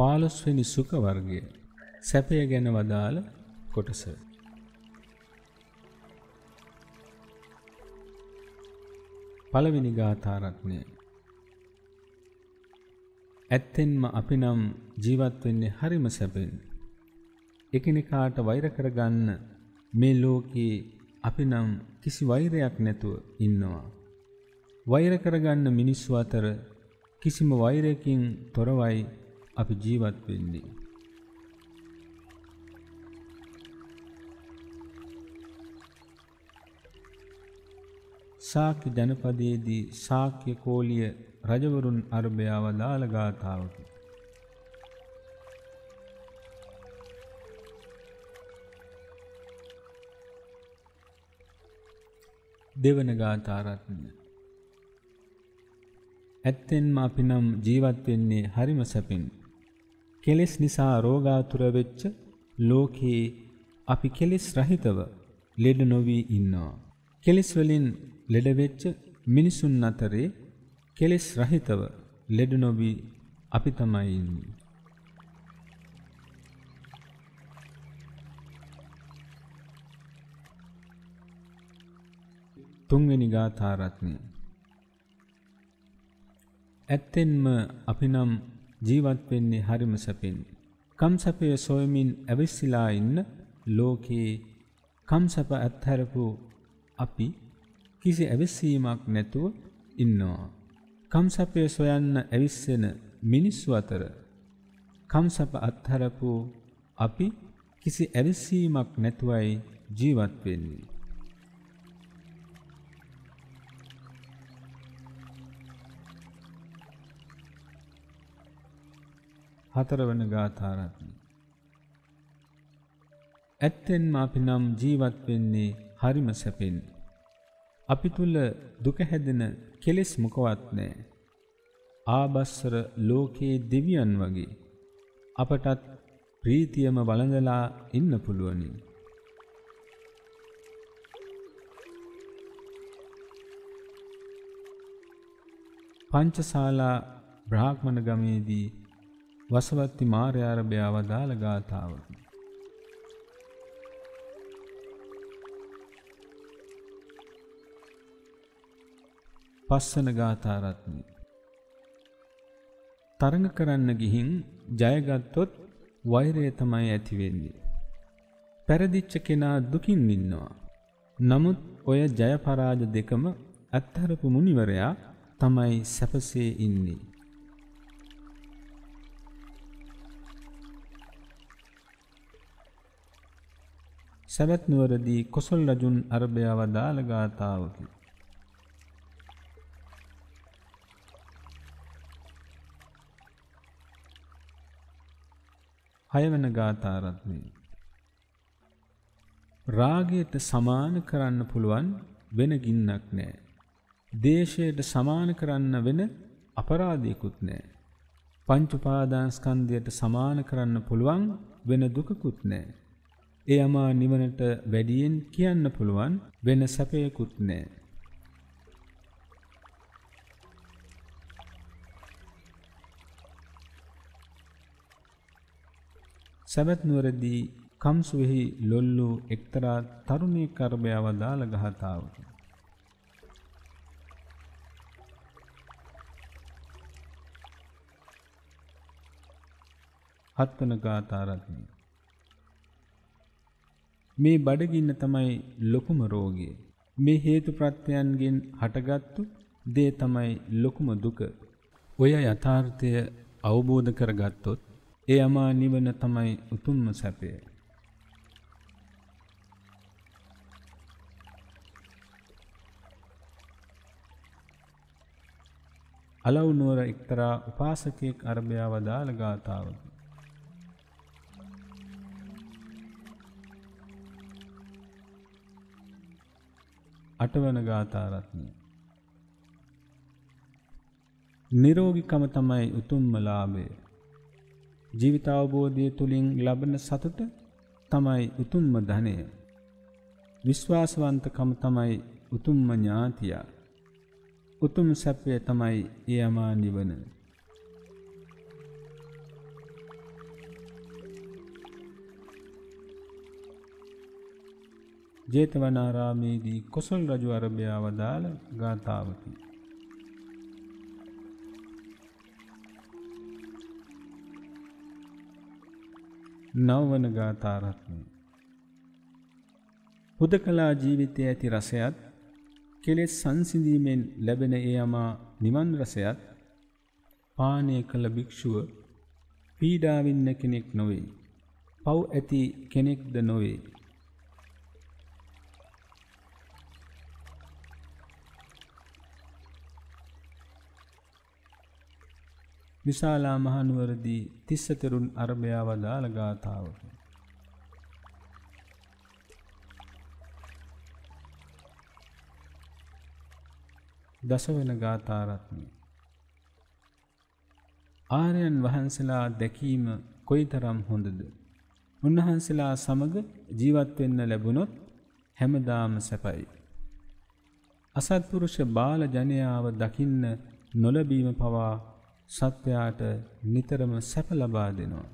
පාලොස්වෙනි සුඛ වර්ගය සැපය ගැන වදාළ කොටස. පළවෙනි ගාථාරත්නය ඇත්තෙන්ම අපි නම් ජීවත් වෙන්නේ හරිම සැපෙන්. එකිනෙකාට වෛර කරගන්න මේ ලෝකේ අපි නම් කිසි වෛරයක් නැතුව ඉන්නවා. වෛර කරගන්න මිනිස්සු අතර කිසිම වෛරයකින් තොරවයි අපි ජීවත් වෙන්නේ. සාක්‍ය ජනපදයේදී සාක්‍ය කෝලිය රජවරුන් අරභයාව දාළ ගාථාවකි. දෙවන ගාථාරත්නය ඇත්තෙන්ම අපි නම් ජීවත් වෙන්නේ හරිම සැපින් කෙලෙස් නිසා රෝගාතුර වෙච්ච ලෝකේ අපි කෙලෙස් රහිතව ලෙඩ නොවී ඉන්නවා. කෙලෙස් වලින් ලෙඩ වෙච්ච මිනිසුන් අතරේ කෙලෙස් රහිතව ලෙඩ නොවී අපි තමයි ඉන්නේ. තුන්වෙනි ගාථා රත්නය. ඇත්තෙන්ම අපි නම් ජීවත් වෙන්නේ හරිම සැපෙන්. කම් සැපය සොයමින් ඇවිස්සලා ඉන්න ලෝකයේ කම් සැප අත්හැරපු අපි කිසි ඇවිස්සීමක් නැතුව ඉන්නවා. කම් සැපය සොයන්න ඇවිස්සෙන මිනිස්සු අතර කම් සැප අත්හැරපු අපි කිසි ඇවිස්සීමක් නැතුවයි ජීවත් වෙන්නේ. හතරවන ගාථාරත්න. ඇත්තෙන්ම අපි නම් ජීවත් වෙන්නේ හරිම සැපෙන්. අපි තුල දුක හැදෙන කෙලෙස් මොකවත් නැහැ. ආබස්සර ලෝකයේ දෙවියන් වගේ අපටත් ප්‍රීතියම වළඳලා ඉන්න පුළුවනි. පංචශාලා බ්‍රාහ්මණ ගමේදී වසවත්ති මාර්යාරභයාව දාළ ගාථාව. පස්සන ගාථාරත්නය. තරඟ කරන්න ගිහින් ජයගත්තොත් වෛරය තමයි ඇතිවෙන්නේ. පැරදිච්ච කෙනා දුකින් ඉන්නවා. නමුත් ඔය ජයපරාජ දෙකම ඇත්හැරපු මුනිවරයා තමයි සැපසේ ඉන්නේ. සැවැත් නුවරදී කොසල් රජුන් අරභයා වදාළ ගාථාවකි. හයවන ගාථාරත්නය රාගයට සමාන කරන්න පුළුවන් වෙන ගින්නක් නෑ. දේශයට සමාන කරන්න වෙන අපරාධයකුත් නෑ. පංචුපාදාන්ස්කන්ධයට සමාන කරන්න පුළුවන් වෙන දුකකුත් නෑ. ඒ අමා නිවනට වැඩියෙන් කියන්න පුළුවන් වෙන සැපයකුත් නෑ. සැබැත් නුවරදී කම්සුවෙහි ලොල්ලු එක්තරා තරුණී කර්මයව දාළ ගහතාවකි. හත්වන ගාථාරත්නී මේ බඩගින්න තමයි ලොකුම රෝගය. මේ හේතු ප්‍රත්‍යයන්ගෙන් හටගත්තු දේ තමයි ලොකුම දුක. ඔය යථාර්ථය අවබෝධ කරගත්තොත් ඒ අමා නිවන තමයි උතුම්ම සැපය. අලව් නුවර එක්තරා උපාසකයෙක් අරබයා වදාළ ගාථාවකි. අටවන ගාථාරත්නය. නිරෝගිකම තමයි උතුම්ම ලාභය. ජීවිතාවබෝධය තුළින් ලබන සතුට තමයි උතුම්ම ධනය. විශ්වාසවන්තකම තමයි උතුම්ම ඥාතියා. උතුම් සැපය තමයි ඒ අමා නිවන. ජේතවනාරාමේදී කොසල් රජු අරභයා වදාළ ගාථාවකි. නවවන ගාථාරත්නය හුදකලා ජීවිතය ඇති රසයත් කෙලෙස් සංසිඳීමෙන් ලැබෙන ඒ අමා නිවන් රසයත් පානය කළ භික්‍ෂුව පීඩාවින්න කෙනෙක් නොවේ. පව් ඇති කෙනෙක්ද නොවේ. විශාලා මහනුවරදී තිස්සතෙරුන් අරභයා වදාළ ගාථාවක. දසවන ගාථාරත්නය. ආරයන් වහන්සලා දැකීම කොයිතරම් හොඳද. උන්වහන්සලා සමග ජීවත්වෙන්න ලැබුණොත් හැමදාම සැපයි. අසත්පුරුෂ බාල ජනයාව දකින්න නොලබීම පවා සත්‍යයාට නිතරම සැප ලබා දෙනවා.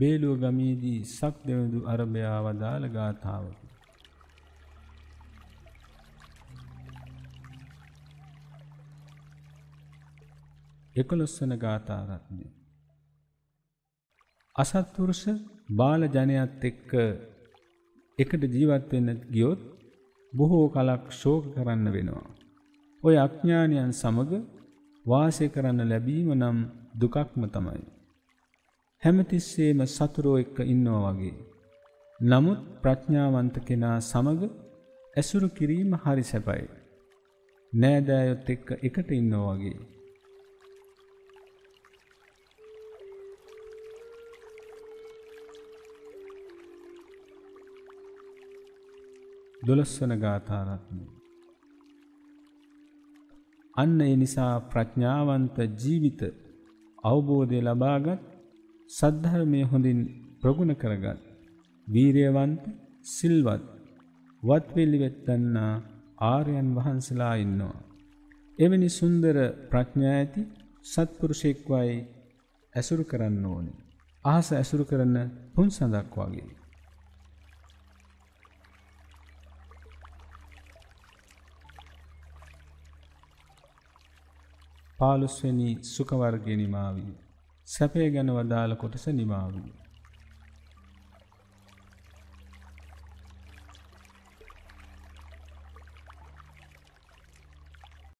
බේලුව ගමේදී සක් දෙවඳු අරභයා වදාළ ගාථාවකි. එකොළොස්වන ගාථාරත්නය. අසත්පුරුෂ බාල ජනයත් එක්ක එකට ජීවත් වෙන්න ගියොත් බොහෝ කලක් ශෝක කරන්න වෙනවා. ඔය අඥානයන් සමග වාසය කරන්න ලැබීම නම් දුකක්ම තමයි. හැමතිස්සේම සතුරෝ එක්ක ඉන්නවා වගේ. නමුත් ප්‍රඥාවන්ත කෙනා සමග ඇසුරු කිරීම හරි සැපයි. නෑදෑයොත් එක්ක එකට ඉන්නවා වගේ. දොළොස්වන ගාථාරත්නය. අන්න ඒ නිසා ප්‍රඥාවන්ත ජීවිත අවබෝධය ලබාගත් සද්ධර්මය හොඳින් ප්‍රගුණ කරගත් වීරයවන්ත සිල්වත් වත්වෙල්ලි වෙත්තන්නා ආරයන් වහන්සලා ඉන්නවා. එවැනි සුන්දර ප්‍රඥා ඇති සත්පුරුෂෙක්වයි ඇසුරු කරන්න ඕනේ. අහස ඇසුරු කරන පුන් සඳක් වගේ. 15 වෙනි සුඛ වර්ගය නිමා විය. සැපය ගැන වදාළ කොටස නිමා විය.